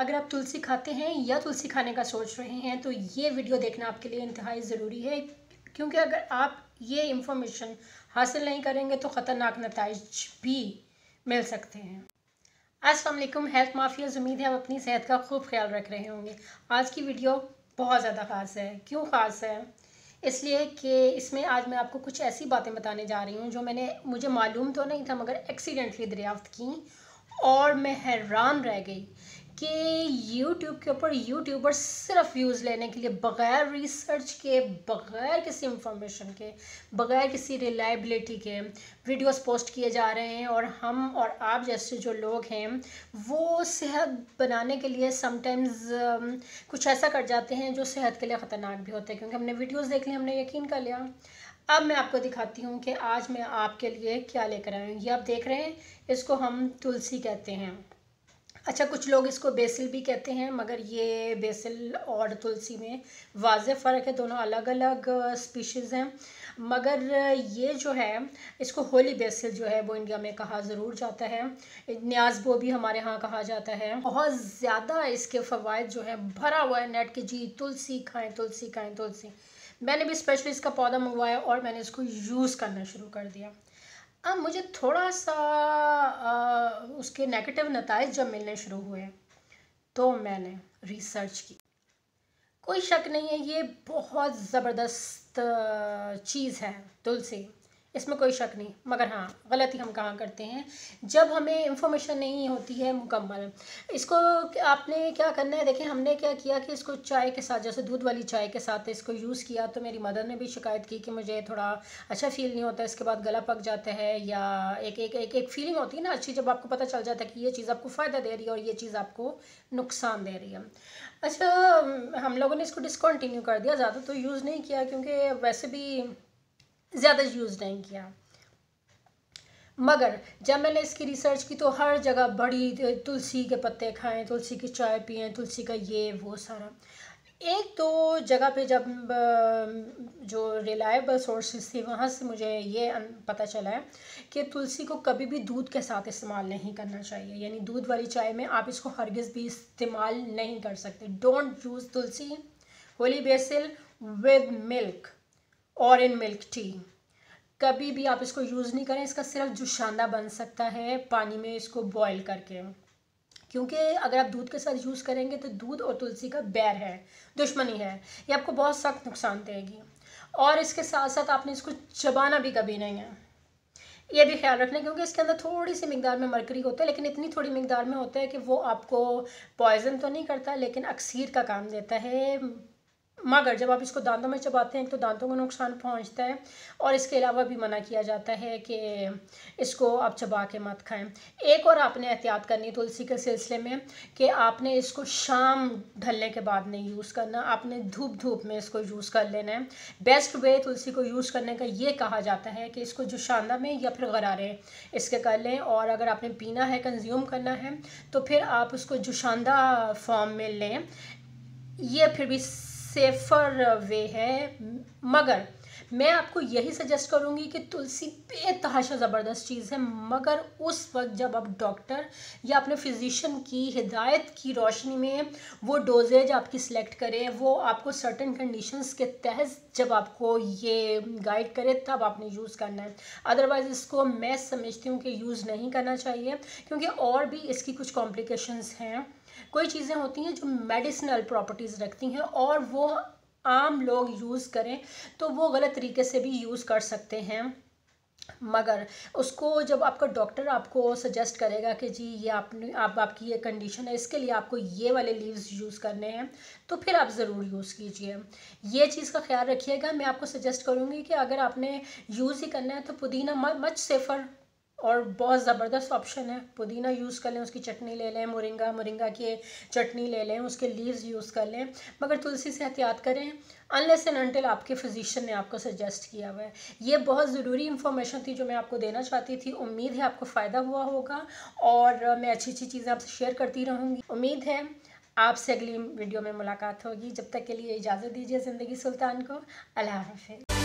अगर आप तुलसी खाते हैं या तुलसी खाने का सोच रहे हैं तो ये वीडियो देखना आपके लिए इंतहाई ज़रूरी है क्योंकि अगर आप ये इंफॉर्मेशन हासिल नहीं करेंगे तो ख़तरनाक नतज भी मिल सकते हैं असलम हेल्थ माफियाज उम्मीद है आप अपनी सेहत का खूब ख्याल रख रहे होंगे आज की वीडियो बहुत ज़्यादा ख़ास है क्यों ख़ास है इसलिए कि इसमें आज मैं आपको कुछ ऐसी बातें बताने जा रही हूँ जो मैंने मुझे मालूम तो नहीं था मगर एक्सीडेंटली दरियाफ्त की और मैं हैरान रह गई कि यूट्यूब के ऊपर यूट्यूबर सिर्फ व्यूज़ लेने के लिए बग़ैर रिसर्च के बग़ैर किसी इंफॉर्मेशन के बग़ैर किसी रिलायबिलिटी के वीडियोस पोस्ट किए जा रहे हैं और हम और आप जैसे जो लोग हैं वो सेहत बनाने के लिए समटाइम्स um, कुछ ऐसा कर जाते हैं जो सेहत के लिए ख़तरनाक भी होते हैं क्योंकि हमने वीडियोज़ देख ली हमने यकीन कर लिया अब मैं आपको दिखाती हूँ कि आज मैं आपके लिए क्या लेकर आई हूँ ये आप देख रहे हैं इसको हम तुलसी कहते हैं अच्छा कुछ लोग इसको बेसिल भी कहते हैं मगर ये बेसिल और तुलसी में वाज फ़र्क है दोनों अलग अलग स्पीशीज़ हैं मगर ये जो है इसको होली बेसिल जो है वो इंडिया में कहा ज़रूर जाता है वो भी हमारे यहाँ कहा जाता है बहुत ज़्यादा इसके फ़वाद जो है भरा हुआ है नेट के जी तुलसी खाएँ तुलसी खाएँ तुलसी मैंने भी स्पेशली इसका पौधा मंगवाया और मैंने इसको यूज़ करना शुरू कर दिया अब हाँ, मुझे थोड़ा सा आ, उसके नेगेटिव नतज जब मिलने शुरू हुए तो मैंने रिसर्च की कोई शक नहीं है ये बहुत ज़बरदस्त चीज़ है तुलसी इसमें कोई शक नहीं मगर हाँ गलती हम कहाँ करते हैं जब हमें इंफॉर्मेशन नहीं होती है मुकम्मल इसको आपने क्या करना है देखें हमने क्या किया कि इसको चाय के साथ जैसे दूध वाली चाय के साथ इसको यूज़ किया तो मेरी मदर ने भी शिकायत की कि मुझे थोड़ा अच्छा फील नहीं होता इसके बाद गला पक जाता है या एक एक एक एक फीलिंग होती है ना अच्छी जब आपको पता चल जाता है कि ये चीज़ आपको फ़ायदा दे रही है और ये चीज़ आपको नुकसान दे रही है अच्छा हम लोगों ने इसको डिसकन्टिन्यू कर दिया ज़्यादा तो यूज़ नहीं किया क्योंकि वैसे भी ज़्यादा यूज़ नहीं किया मगर जब मैंने इसकी रिसर्च की तो हर जगह बड़ी तुलसी के पत्ते खाएं तुलसी की चाय पिए तुलसी का ये वो सारा एक दो तो जगह पे जब जो रिलायबल सोर्सेज थी वहाँ से मुझे ये पता चला है कि तुलसी को कभी भी दूध के साथ इस्तेमाल नहीं करना चाहिए यानी दूध वाली चाय में आप इसको हरगिज़ भी इस्तेमाल नहीं कर सकते don't use tulsi holy basil with milk और इन मिल्क टी कभी भी आप इसको यूज़ नहीं करें इसका सिर्फ शानदा बन सकता है पानी में इसको बॉईल करके क्योंकि अगर आप दूध के साथ यूज़ करेंगे तो दूध और तुलसी का बैर है दुश्मनी है ये आपको बहुत सख्त नुकसान देगी और इसके साथ साथ आपने इसको चबाना भी कभी नहीं है ये भी ख्याल रखना क्योंकि इसके अंदर थोड़ी सी मकदार में मरकरी होता है लेकिन इतनी थोड़ी मकदार में होता है कि वो आपको पॉइजन तो नहीं करता लेकिन अक्सर का काम देता है मगर जब आप इसको दांतों में चबाते हैं तो दांतों को नुकसान पहुंचता है और इसके अलावा भी मना किया जाता है कि इसको आप चबा के मत खाएं एक और आपने एहतियात करनी तुलसी के सिलसिले में कि आपने इसको शाम ढलने के बाद नहीं यूज़ करना आपने धूप धूप में इसको यूज़ कर लेना है बेस्ट वे तुलसी को यूज़ करने का ये कहा जाता है कि इसको जुशाना में या फिर गरारे इसके कर लें और अगर आपने पीना है कंज्यूम करना है तो फिर आप उसको जुशांदा फॉर्म में लें ये फिर भी सेफ़र वे है मगर मैं आपको यही सजेस्ट करूँगी कि तुलसी बेतहाशा ज़बरदस्त चीज़ है मगर उस वक्त जब आप डॉक्टर या अपने फिजिशियन की हिदायत की रोशनी में वो डोजेज आपकी सिलेक्ट करें वो आपको सर्टन कंडीशंस के तहत जब आपको ये गाइड करे तब आपने यूज़ करना है अदरवाइज़ इसको मैं समझती हूँ कि यूज़ नहीं करना चाहिए क्योंकि और भी इसकी कुछ कॉम्प्लिकेशंस हैं कोई चीज़ें होती हैं जो मेडिसिनल प्रॉपर्टीज़ रखती हैं और वो आम लोग यूज़ करें तो वो गलत तरीके से भी यूज़ कर सकते हैं मगर उसको जब आपका डॉक्टर आपको सजेस्ट करेगा कि जी ये आपने आप आपकी ये कंडीशन है इसके लिए आपको ये वाले लीव्स यूज़ करने हैं तो फिर आप ज़रूर यूज़ कीजिए ये चीज़ का ख्याल रखिएगा मैं आपको सजेस्ट करूँगी कि अगर आपने यूज़ ही करना है तो पुदीना मच सेफ़र और बहुत ज़बरदस्त ऑप्शन है पुदीना यूज़ कर लें उसकी चटनी ले लें मोरिंगा मोरिंगा की चटनी ले लें उसके लीव्स यूज़ कर लें मगर तुलसी से एहतियात करें अनलेस एंड अनटिल आपके फिजिशियन ने आपको सजेस्ट किया हुआ है ये बहुत ज़रूरी इन्फॉर्मेशन थी जो मैं आपको देना चाहती थी उम्मीद है आपको फ़ायदा हुआ होगा और मैं अच्छी अच्छी चीज़ें आपसे शेयर करती रहूँगी उम्मीद है आपसे अगली वीडियो में मुलाकात होगी जब तक के लिए इजाज़त दीजिए ज़िंदगी सुल्तान को अल्लाह हाफिज़